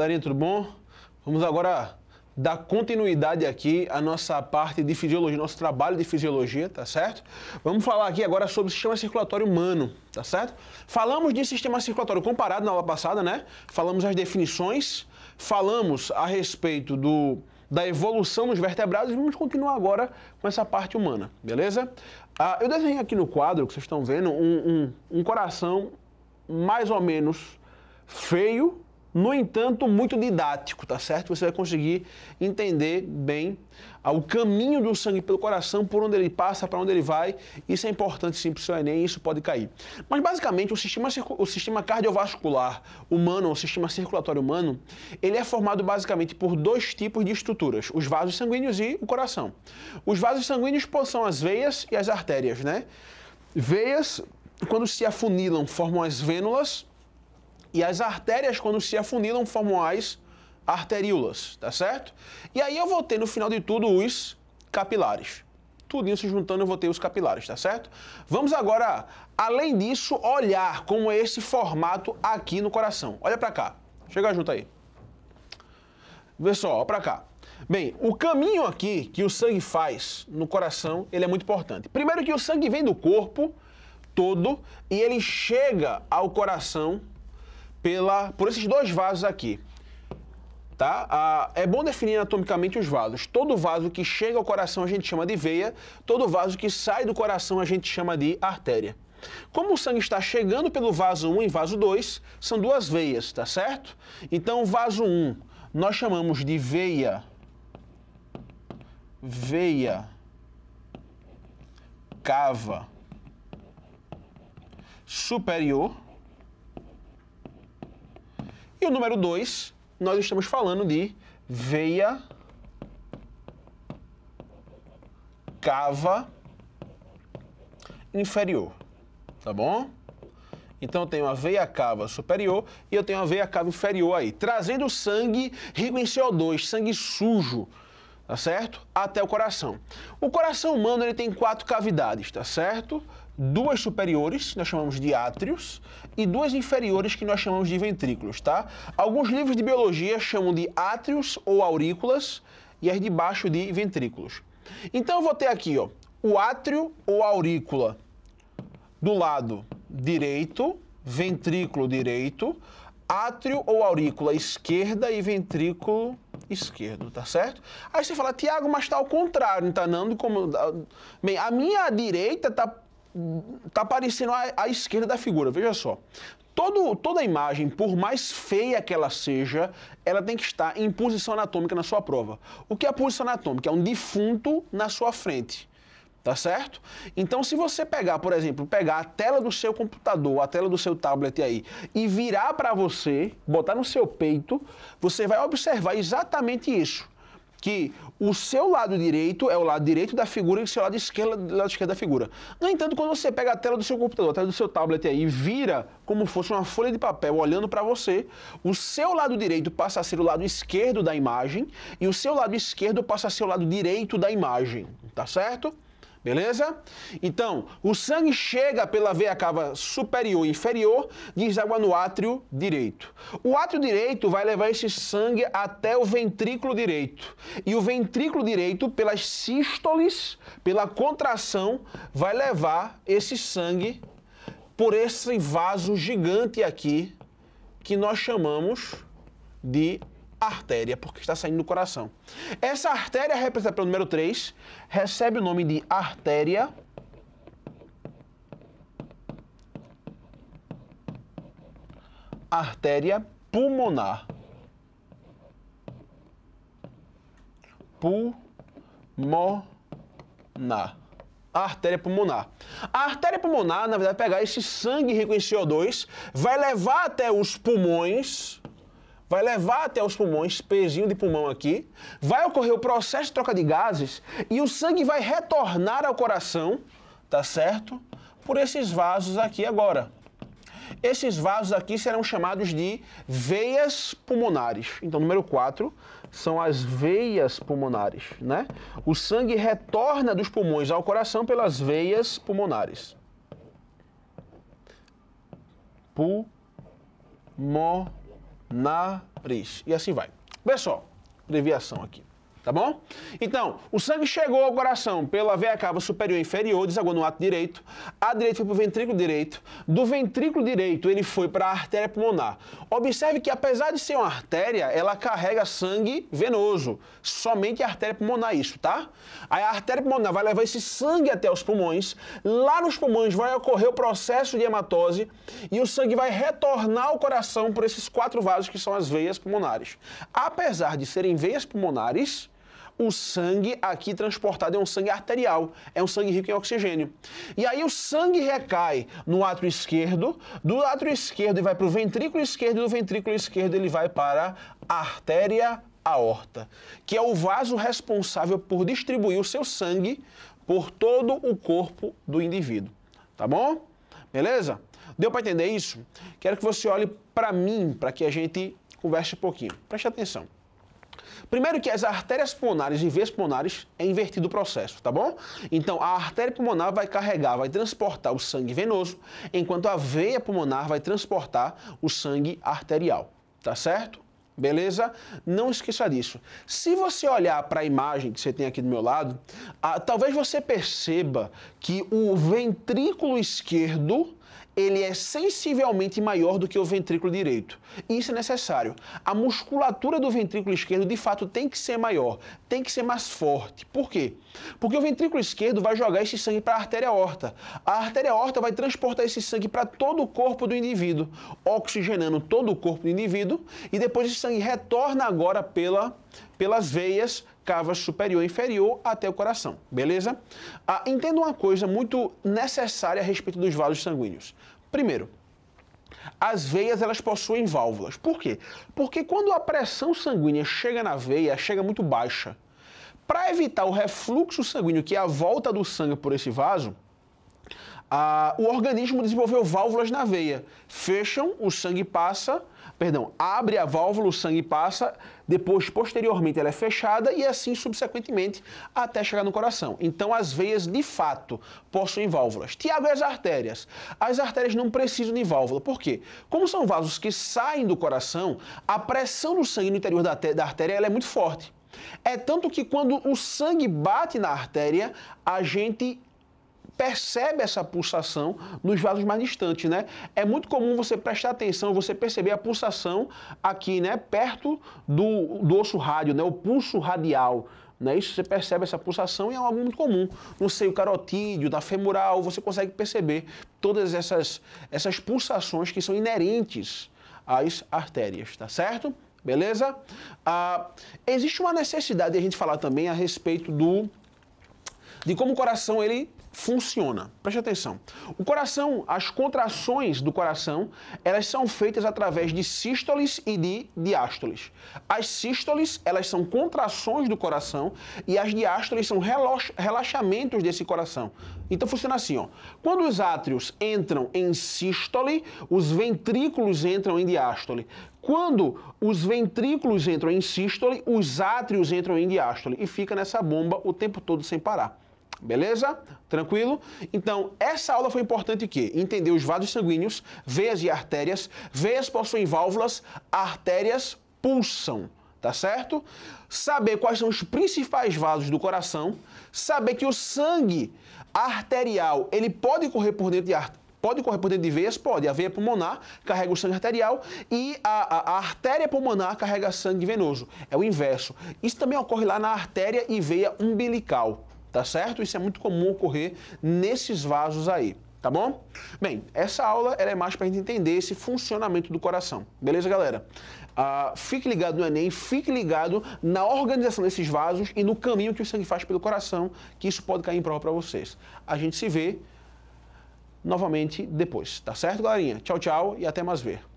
galerinha, tudo bom? Vamos agora dar continuidade aqui à nossa parte de fisiologia, nosso trabalho de fisiologia, tá certo? Vamos falar aqui agora sobre o sistema circulatório humano, tá certo? Falamos de sistema circulatório comparado na aula passada, né? Falamos as definições, falamos a respeito do da evolução dos vertebrados e vamos continuar agora com essa parte humana, beleza? Ah, eu desenhei aqui no quadro que vocês estão vendo um, um, um coração mais ou menos feio, no entanto, muito didático, tá certo? Você vai conseguir entender bem ah, o caminho do sangue pelo coração, por onde ele passa, para onde ele vai. Isso é importante sim para o seu Enem, isso pode cair. Mas basicamente, o sistema, o sistema cardiovascular humano, o sistema circulatório humano, ele é formado basicamente por dois tipos de estruturas: os vasos sanguíneos e o coração. Os vasos sanguíneos são as veias e as artérias, né? Veias, quando se afunilam, formam as vênulas e as artérias, quando se afunilam, formam as arteríolas, tá certo? E aí eu vou ter no final de tudo os capilares. Tudo isso juntando eu vou ter os capilares, tá certo? Vamos agora, além disso, olhar como é esse formato aqui no coração. Olha para cá. Chega junto aí. Vê só, para cá. Bem, o caminho aqui que o sangue faz no coração, ele é muito importante. Primeiro que o sangue vem do corpo todo e ele chega ao coração pela, por esses dois vasos aqui. Tá? Ah, é bom definir anatomicamente os vasos. Todo vaso que chega ao coração a gente chama de veia, todo vaso que sai do coração a gente chama de artéria. Como o sangue está chegando pelo vaso 1 e vaso 2, são duas veias, tá certo? Então, vaso 1 nós chamamos de veia, veia, cava superior e o número 2, nós estamos falando de veia cava inferior, tá bom? Então eu tenho a veia cava superior e eu tenho a veia cava inferior aí, trazendo sangue rico em CO2, sangue sujo, tá certo? Até o coração. O coração humano ele tem quatro cavidades, tá certo? duas superiores, que nós chamamos de átrios, e duas inferiores, que nós chamamos de ventrículos, tá? Alguns livros de biologia chamam de átrios ou aurículas, e as de baixo de ventrículos. Então eu vou ter aqui, ó, o átrio ou aurícula do lado direito, ventrículo direito, átrio ou aurícula esquerda e ventrículo esquerdo, tá certo? Aí você fala, Tiago, mas tá ao contrário, não tá não? Como... Ah, bem, a minha direita tá tá parecendo a, a esquerda da figura, veja só. Todo, toda imagem, por mais feia que ela seja, ela tem que estar em posição anatômica na sua prova. O que é a posição anatômica? É um defunto na sua frente. Tá certo? Então, se você pegar, por exemplo, pegar a tela do seu computador, a tela do seu tablet aí, e virar para você, botar no seu peito, você vai observar exatamente isso que o seu lado direito é o lado direito da figura e o seu lado esquerdo é o lado esquerdo da figura. No entanto, quando você pega a tela do seu computador, a tela do seu tablet aí, e vira como fosse uma folha de papel olhando para você, o seu lado direito passa a ser o lado esquerdo da imagem e o seu lado esquerdo passa a ser o lado direito da imagem, tá certo? Beleza? Então, o sangue chega pela veia cava superior e inferior, deságua no átrio direito. O átrio direito vai levar esse sangue até o ventrículo direito. E o ventrículo direito, pelas sístoles, pela contração, vai levar esse sangue por esse vaso gigante aqui, que nós chamamos de artéria, porque está saindo do coração. Essa artéria representada pelo número 3 recebe o nome de artéria artéria pulmonar. Pulmonar. A artéria pulmonar. A artéria pulmonar, na verdade, vai pegar esse sangue rico em CO2, vai levar até os pulmões vai levar até os pulmões, pezinho de pulmão aqui, vai ocorrer o processo de troca de gases e o sangue vai retornar ao coração, tá certo? Por esses vasos aqui agora. Esses vasos aqui serão chamados de veias pulmonares. Então, número 4 são as veias pulmonares, né? O sangue retorna dos pulmões ao coração pelas veias pulmonares. Pulmonares nariz. E assim vai. Pessoal, abreviação aqui. Tá bom? Então, o sangue chegou ao coração pela veia cava superior e inferior, desagou no ato direito, a direita foi para o ventrículo direito, do ventrículo direito ele foi para a artéria pulmonar. Observe que, apesar de ser uma artéria, ela carrega sangue venoso, somente a artéria pulmonar, isso, tá? Aí a artéria pulmonar vai levar esse sangue até os pulmões, lá nos pulmões vai ocorrer o processo de hematose e o sangue vai retornar ao coração por esses quatro vasos que são as veias pulmonares. Apesar de serem veias pulmonares, o sangue aqui transportado é um sangue arterial, é um sangue rico em oxigênio. E aí o sangue recai no átrio esquerdo, do átrio esquerdo ele vai para o ventrículo esquerdo, e do ventrículo esquerdo ele vai para a artéria aorta, que é o vaso responsável por distribuir o seu sangue por todo o corpo do indivíduo. Tá bom? Beleza? Deu para entender isso? Quero que você olhe para mim, para que a gente converse um pouquinho. Preste atenção. Primeiro que as artérias pulmonares e veias pulmonares é invertido o processo, tá bom? Então a artéria pulmonar vai carregar, vai transportar o sangue venoso, enquanto a veia pulmonar vai transportar o sangue arterial, tá certo? Beleza? Não esqueça disso. Se você olhar para a imagem que você tem aqui do meu lado, talvez você perceba que o ventrículo esquerdo ele é sensivelmente maior do que o ventrículo direito. Isso é necessário. A musculatura do ventrículo esquerdo, de fato, tem que ser maior, tem que ser mais forte. Por quê? Porque o ventrículo esquerdo vai jogar esse sangue para a artéria aorta. A artéria aorta vai transportar esse sangue para todo o corpo do indivíduo, oxigenando todo o corpo do indivíduo, e depois esse sangue retorna agora pela pelas veias, cava superior e inferior até o coração, beleza? Ah, entenda uma coisa muito necessária a respeito dos vasos sanguíneos. Primeiro, as veias elas possuem válvulas. Por quê? Porque quando a pressão sanguínea chega na veia, chega muito baixa. Para evitar o refluxo sanguíneo, que é a volta do sangue por esse vaso, ah, o organismo desenvolveu válvulas na veia. Fecham, o sangue passa, perdão, abre a válvula, o sangue passa, depois, posteriormente, ela é fechada e assim subsequentemente até chegar no coração. Então, as veias, de fato, possuem válvulas. Tiago, e as artérias? As artérias não precisam de válvula. Por quê? Como são vasos que saem do coração, a pressão do sangue no interior da, da artéria é muito forte. É tanto que quando o sangue bate na artéria, a gente percebe essa pulsação nos vasos mais distantes, né? É muito comum você prestar atenção, você perceber a pulsação aqui, né? Perto do, do osso rádio, né? O pulso radial. Né? Isso você percebe essa pulsação e é algo muito comum. No seio carotídeo, da femoral, você consegue perceber todas essas, essas pulsações que são inerentes às artérias, tá certo? Beleza? Ah, existe uma necessidade de a gente falar também a respeito do de como o coração ele funciona. Preste atenção. O coração, as contrações do coração, elas são feitas através de sístoles e de diástoles. As sístoles, elas são contrações do coração e as diástoles são relaxamentos desse coração. Então funciona assim, ó. Quando os átrios entram em sístole, os ventrículos entram em diástole. Quando os ventrículos entram em sístole, os átrios entram em diástole e fica nessa bomba o tempo todo sem parar. Beleza? Tranquilo? Então, essa aula foi importante o quê? Entender os vasos sanguíneos, veias e artérias. Veias possuem válvulas, artérias pulsam tá certo? Saber quais são os principais vasos do coração, saber que o sangue arterial, ele pode correr por dentro de art, Pode correr por dentro de veias? Pode. A veia pulmonar carrega o sangue arterial e a, a, a artéria pulmonar carrega sangue venoso. É o inverso. Isso também ocorre lá na artéria e veia umbilical tá certo? Isso é muito comum ocorrer nesses vasos aí tá bom? Bem, essa aula ela é mais para a gente entender esse funcionamento do coração, beleza, galera? Ah, fique ligado no Enem, fique ligado na organização desses vasos e no caminho que o sangue faz pelo coração, que isso pode cair em prova para vocês. A gente se vê novamente depois, tá certo, galerinha? Tchau, tchau e até mais ver.